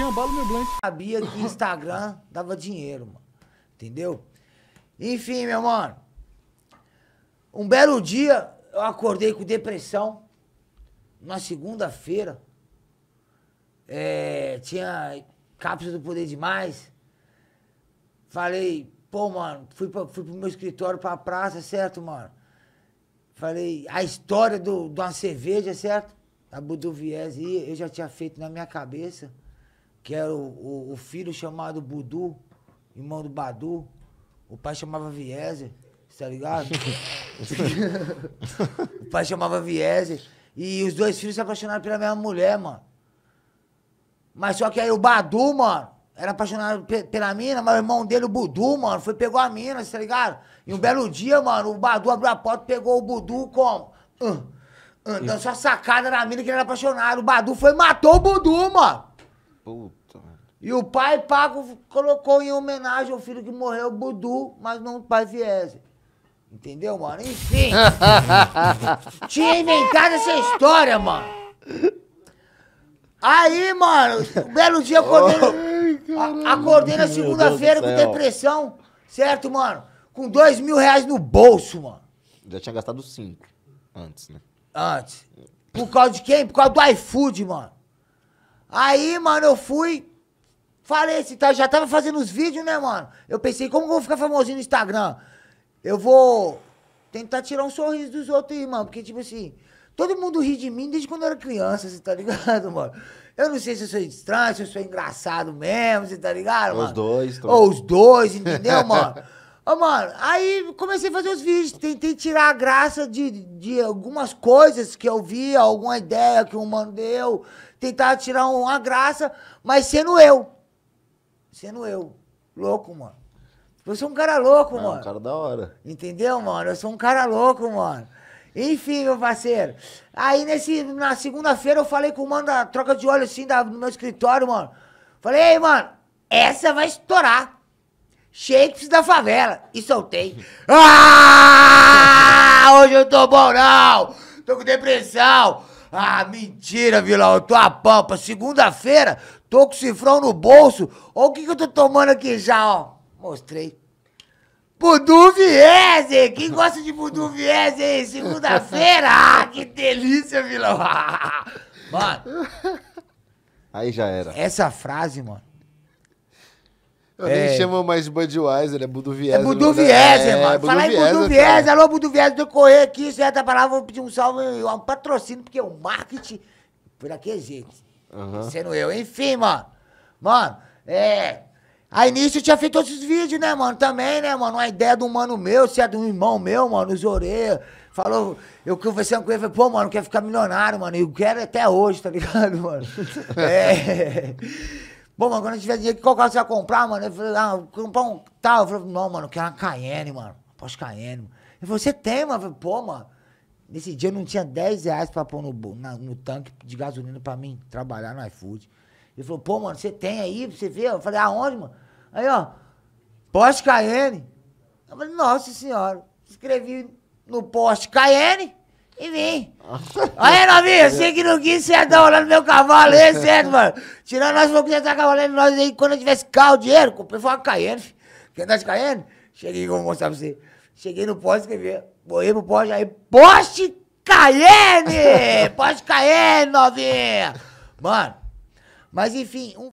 Jambalo meu Sabia que Instagram dava dinheiro, mano. Entendeu? Enfim, meu mano. Um belo dia, eu acordei com depressão. Na segunda-feira, é, tinha cápsula do poder demais. Falei, pô, mano, fui, pra, fui pro meu escritório, pra praça, certo, mano? Falei, a história do, de uma cerveja, certo? A do viés, eu já tinha feito na minha cabeça que era o, o, o filho chamado Budu, irmão do Badu. O pai chamava Viese, tá ligado? o pai chamava Viese E os dois filhos se apaixonaram pela mesma mulher, mano. Mas só que aí o Badu, mano, era apaixonado pela mina, mas o irmão dele, o Budu, mano, foi pegou a mina, tá ligado? E um belo dia, mano, o Badu abriu a porta e pegou o Budu como? Uh, uh, sacada na mina que ele era apaixonado. O Badu foi e matou o Budu, mano. Puta, E o pai pago colocou em homenagem ao filho que morreu, Budu, mas não o pai Viese. Entendeu, mano? Enfim. tinha inventado essa história, mano. Aí, mano, um belo dia acordei. Oh, a, acordei na segunda-feira com depressão, certo, mano? Com dois mil reais no bolso, mano. Já tinha gastado cinco antes, né? Antes. Por causa de quem? Por causa do iFood, mano. Aí, mano, eu fui. Falei, você assim, tá, já tava fazendo os vídeos, né, mano? Eu pensei, como que eu vou ficar famosinho no Instagram? Eu vou tentar tirar um sorriso dos outros aí, mano. Porque, tipo assim, todo mundo ri de mim desde quando eu era criança, você tá ligado, mano? Eu não sei se eu sou estranho, se eu sou engraçado mesmo, você tá ligado, mano? Os dois. Tô... Ou os dois, entendeu, mano? Ô, mano, aí comecei a fazer os vídeos. Tentei tirar a graça de, de algumas coisas que eu vi, alguma ideia que o mano deu. Tentar tirar uma graça, mas sendo eu. Sendo eu. Louco, mano. Eu sou um cara louco, Não, é mano. um cara da hora. Entendeu, mano? Eu sou um cara louco, mano. Enfim, meu parceiro. Aí nesse, na segunda-feira eu falei com o mano da troca de óleo assim da, no meu escritório, mano. Falei, ei, mano, essa vai estourar. Shakespeare da favela. E soltei. Ah! Hoje eu tô bom, não! Tô com depressão! Ah, mentira, vilão, eu tô a pampa. Segunda-feira, tô com cifrão no bolso. Olha o que, que eu tô tomando aqui já, ó. Mostrei. Budu Viese! Quem gosta de Budu Viese, hein? Segunda-feira! Ah, que delícia, vilão! mano. Aí já era. Essa frase, mano. Eu é... nem chamo mais de Budweiser, é Budweiser. É Budweiser, é, mano. aí, Budu Falar Viesa, em Budweiser, alô Budweiser, correr aqui, você da palavra, vou pedir um salve, um patrocínio, porque o marketing por aqui é gente, jeito. Uhum. Sendo eu. Enfim, mano. Mano, é... A início tinha feito outros vídeos, né, mano? Também, né, mano? Uma ideia do mano meu, se é do irmão meu, mano, os orelhas. Falou, eu conversando com ele, falei, pô, mano, quer ficar milionário, mano. E eu quero até hoje, tá ligado, mano? é. Bom, mano, quando eu tiver dinheiro, que qual carro você vai comprar, mano? Eu falei, ah, comprar um tal. Eu falei, não, mano, eu quero uma Cayenne, mano. Posso Cayenne. Mano. Ele falou, você tem, mano? Eu falei, pô, mano. Nesse dia eu não tinha 10 reais pra pôr no, na, no tanque de gasolina pra mim trabalhar no iFood. Ele falou, pô, mano, você tem aí pra você ver? Eu falei, aonde, mano? Aí, ó, Porsche Cayenne. Eu falei, nossa senhora. Escrevi no Porsche Cayenne e vim. Aí, novinho, você que não quis, você tá olhando meu cavalo aí, certo, é, mano? Tirando nós, falou que você tá cavalando nós aí. Quando eu tivesse carro, dinheiro, comprei foi uma Cayenne. Quer andar de Cayenne? Cheguei, vou mostrar pra você. Cheguei no poste, quer ver? Morri pro poste, aí, poste Cayenne! Poste Cayenne, novinho! Mano, mas enfim, um